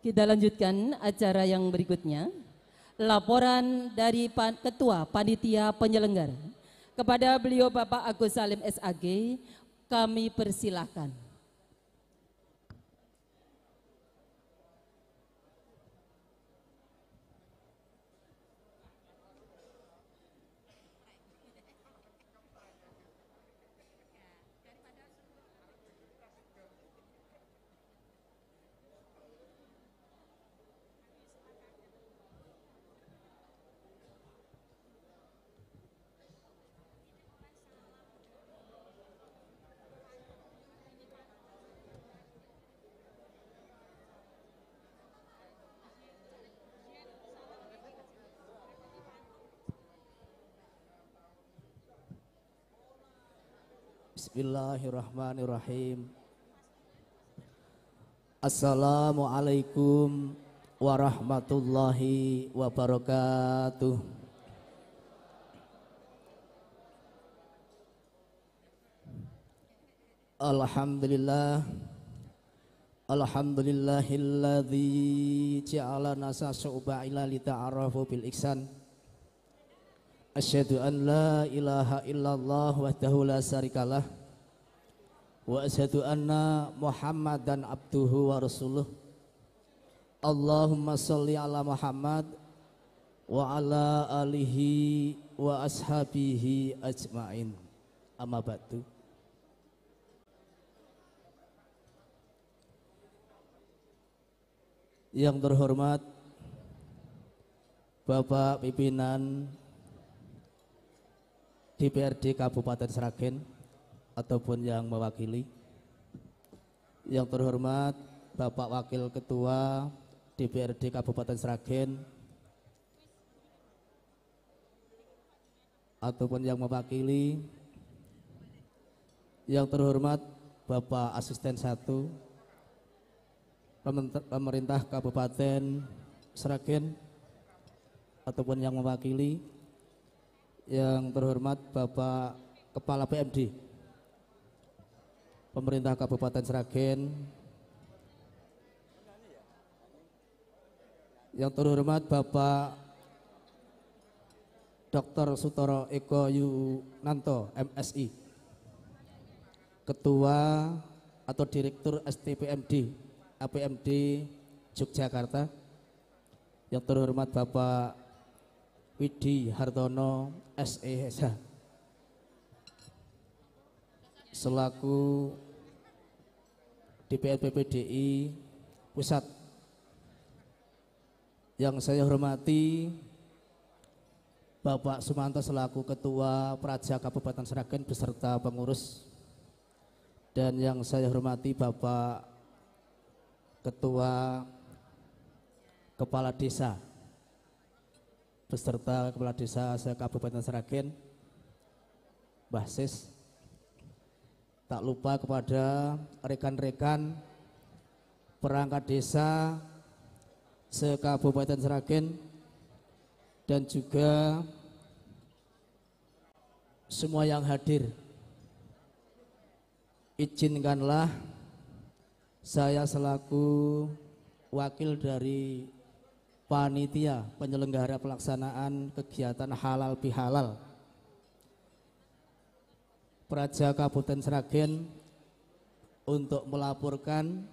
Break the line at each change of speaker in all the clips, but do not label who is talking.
Kita lanjutkan acara yang berikutnya. Laporan dari Ketua Panitia Penyelenggara. Kepada beliau Bapak Agus Salim SAG, kami persilahkan. Bismillahirrahmanirrahim. Assalamualaikum warahmatullahi wabarakatuh. Alhamdulillah Alhamdulillahilladzi ja'ala nasa su'ba ila lita'arafu bil iksan Asyhadu an la ilaha illallah wahdahu la syarikalah wa asyhadu anna Muhammadan abduhu wa rasuluh Allahumma salli ala Muhammad wa ala alihi wa ashabihi ajmain amma ba'du Yang terhormat Bapak pimpinan DPRD Kabupaten Sragen ataupun yang mewakili. Yang terhormat Bapak Wakil Ketua DPRD Kabupaten Sragen ataupun yang mewakili. Yang terhormat Bapak Asisten 1 Pemerintah Kabupaten Sragen ataupun yang mewakili yang terhormat Bapak Kepala PMD pemerintah Kabupaten Sragen yang terhormat Bapak Dr. Sutoro Eko Yunanto MSI Ketua atau Direktur STPMD APMD Yogyakarta yang terhormat Bapak Widi Hartono SEH selaku DPR PPDI Pusat yang saya hormati Bapak Sumanto selaku Ketua Praja Kabupaten Seragen beserta pengurus dan yang saya hormati Bapak Ketua Kepala Desa beserta Kepala Desa Kabupaten Seragen basis tak lupa kepada rekan-rekan perangkat desa se Kabupaten Seragen dan juga semua yang hadir izinkanlah saya selaku wakil dari panitia penyelenggara pelaksanaan kegiatan halal bihalal Praja Kabupaten Sragen untuk melaporkan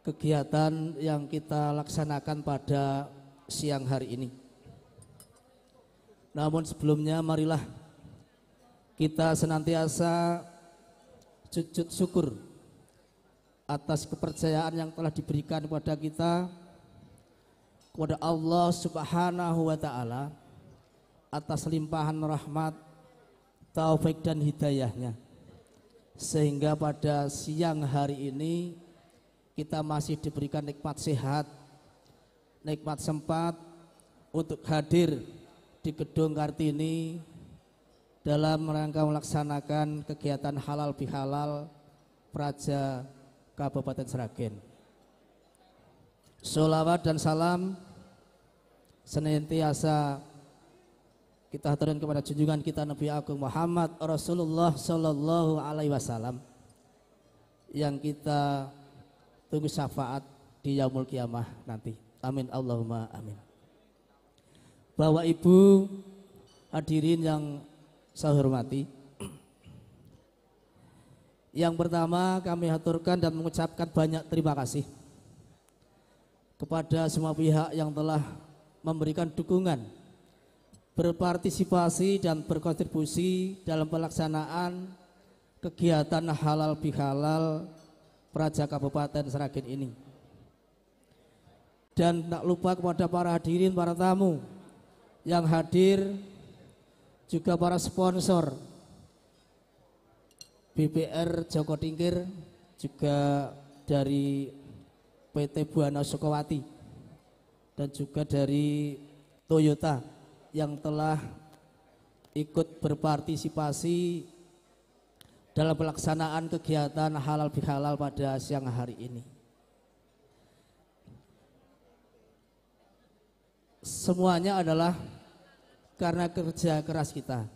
kegiatan yang kita laksanakan pada siang hari ini. Namun sebelumnya marilah kita senantiasa sujud syukur atas kepercayaan yang telah diberikan kepada kita kepada Allah Subhanahu wa taala atas limpahan rahmat, taufik dan hidayahnya. Sehingga pada siang hari ini kita masih diberikan nikmat sehat, nikmat sempat untuk hadir di gedung Kartini dalam rangka melaksanakan kegiatan halal bihalal Praja Kabupaten Seragen. Solawat dan salam senantiasa kita aturkan kepada junjungan kita Nabi Agung Muhammad Rasulullah Shallallahu Alaihi Wasallam yang kita tunggu syafaat di yaumul kiamah nanti. Amin Allahumma amin. Bawa Ibu hadirin yang saya hormati. Yang pertama kami aturkan dan mengucapkan banyak terima kasih kepada semua pihak yang telah memberikan dukungan berpartisipasi dan berkontribusi dalam pelaksanaan kegiatan halal bihalal Praja Kabupaten Seragen ini. Dan tak lupa kepada para hadirin, para tamu yang hadir, juga para sponsor BPR Joko Tingkir, juga dari PT Buana Sukawati dan juga dari Toyota yang telah ikut berpartisipasi dalam pelaksanaan kegiatan halal bihalal pada siang hari ini. Semuanya adalah karena kerja keras kita.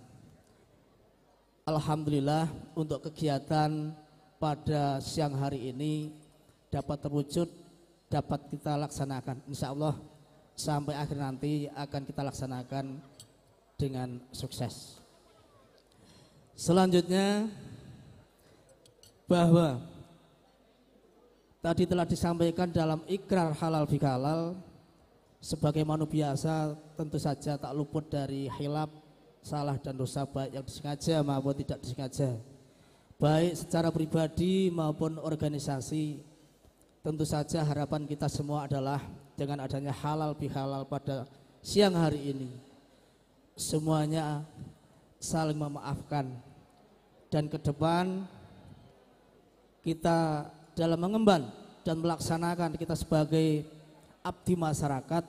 Alhamdulillah untuk kegiatan pada siang hari ini dapat terwujud, dapat kita laksanakan. Insya Allah sampai akhir nanti akan kita laksanakan dengan sukses. Selanjutnya bahwa tadi telah disampaikan dalam ikrar halal bihalal sebagai manusia biasa tentu saja tak luput dari hilap salah dan dosa baik yang disengaja maupun tidak disengaja baik secara pribadi maupun organisasi tentu saja harapan kita semua adalah dengan adanya halal bihalal pada siang hari ini. Semuanya saling memaafkan dan ke depan kita dalam mengemban dan melaksanakan kita sebagai abdi masyarakat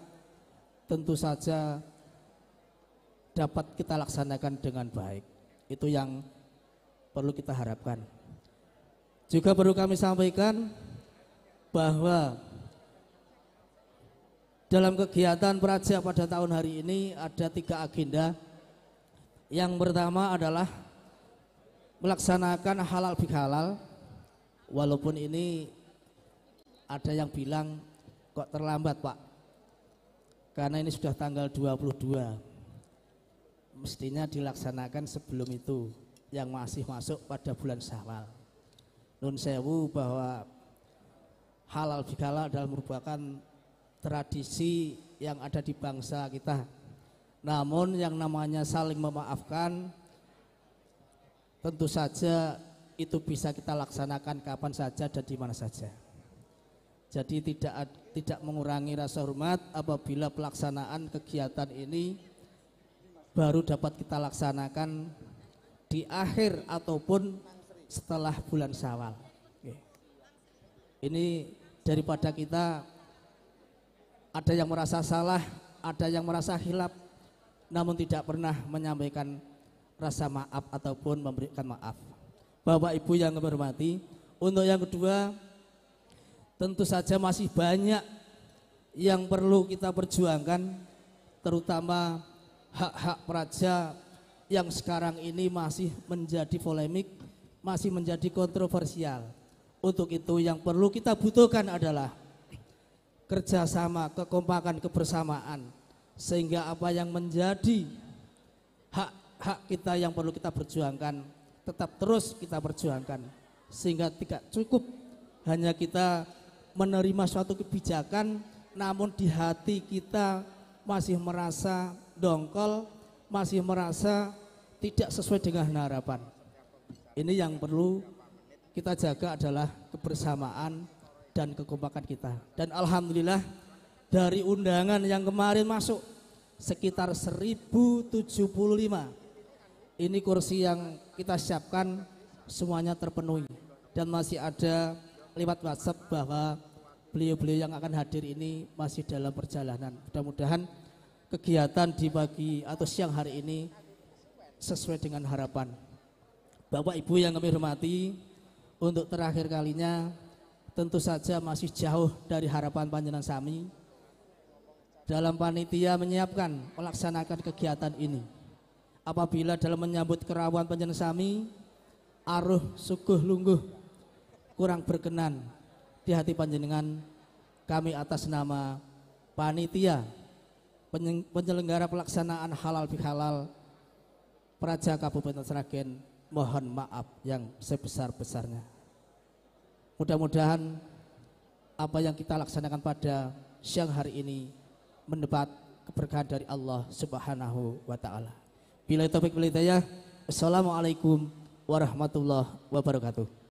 tentu saja dapat kita laksanakan dengan baik. Itu yang perlu kita harapkan. Juga perlu kami sampaikan bahwa dalam kegiatan Praja pada tahun hari ini ada tiga agenda. Yang pertama adalah melaksanakan halal bihalal. Walaupun ini ada yang bilang kok terlambat Pak. Karena ini sudah tanggal 22. Mestinya dilaksanakan sebelum itu yang masih masuk pada bulan Syawal. Nun sewu bahwa halal bihalal adalah merupakan tradisi yang ada di bangsa kita. Namun yang namanya saling memaafkan tentu saja itu bisa kita laksanakan kapan saja dan di mana saja. Jadi tidak tidak mengurangi rasa hormat apabila pelaksanaan kegiatan ini baru dapat kita laksanakan di akhir ataupun setelah bulan Syawal. Ini daripada kita ada yang merasa salah, ada yang merasa hilap, namun tidak pernah menyampaikan rasa maaf ataupun memberikan maaf. Bapak Ibu yang kami untuk yang kedua, tentu saja masih banyak yang perlu kita perjuangkan, terutama hak-hak praja yang sekarang ini masih menjadi polemik, masih menjadi kontroversial. Untuk itu yang perlu kita butuhkan adalah kerjasama, kekompakan, kebersamaan. Sehingga apa yang menjadi hak-hak kita yang perlu kita perjuangkan, tetap terus kita perjuangkan. Sehingga tidak cukup hanya kita menerima suatu kebijakan, namun di hati kita masih merasa dongkol, masih merasa tidak sesuai dengan harapan. Ini yang perlu kita jaga adalah kebersamaan dan kekompakan kita. Dan alhamdulillah dari undangan yang kemarin masuk sekitar 1075. Ini kursi yang kita siapkan semuanya terpenuhi dan masih ada lewat WhatsApp bahwa beliau-beliau yang akan hadir ini masih dalam perjalanan. Mudah-mudahan kegiatan di pagi atau siang hari ini sesuai dengan harapan. Bapak Ibu yang kami hormati, untuk terakhir kalinya tentu saja masih jauh dari harapan panjenengan sami dalam panitia menyiapkan melaksanakan kegiatan ini. Apabila dalam menyambut kerawan panjenengan sami, aruh suguh lungguh kurang berkenan di hati panjenengan, kami atas nama panitia penyelenggara pelaksanaan halal bihalal Praja Kabupaten Sragen mohon maaf yang sebesar-besarnya. Mudah-mudahan apa yang kita laksanakan pada siang hari ini mendapat keberkahan dari Allah Subhanahu wa taala. Bila topik bila ya. Assalamualaikum warahmatullahi wabarakatuh.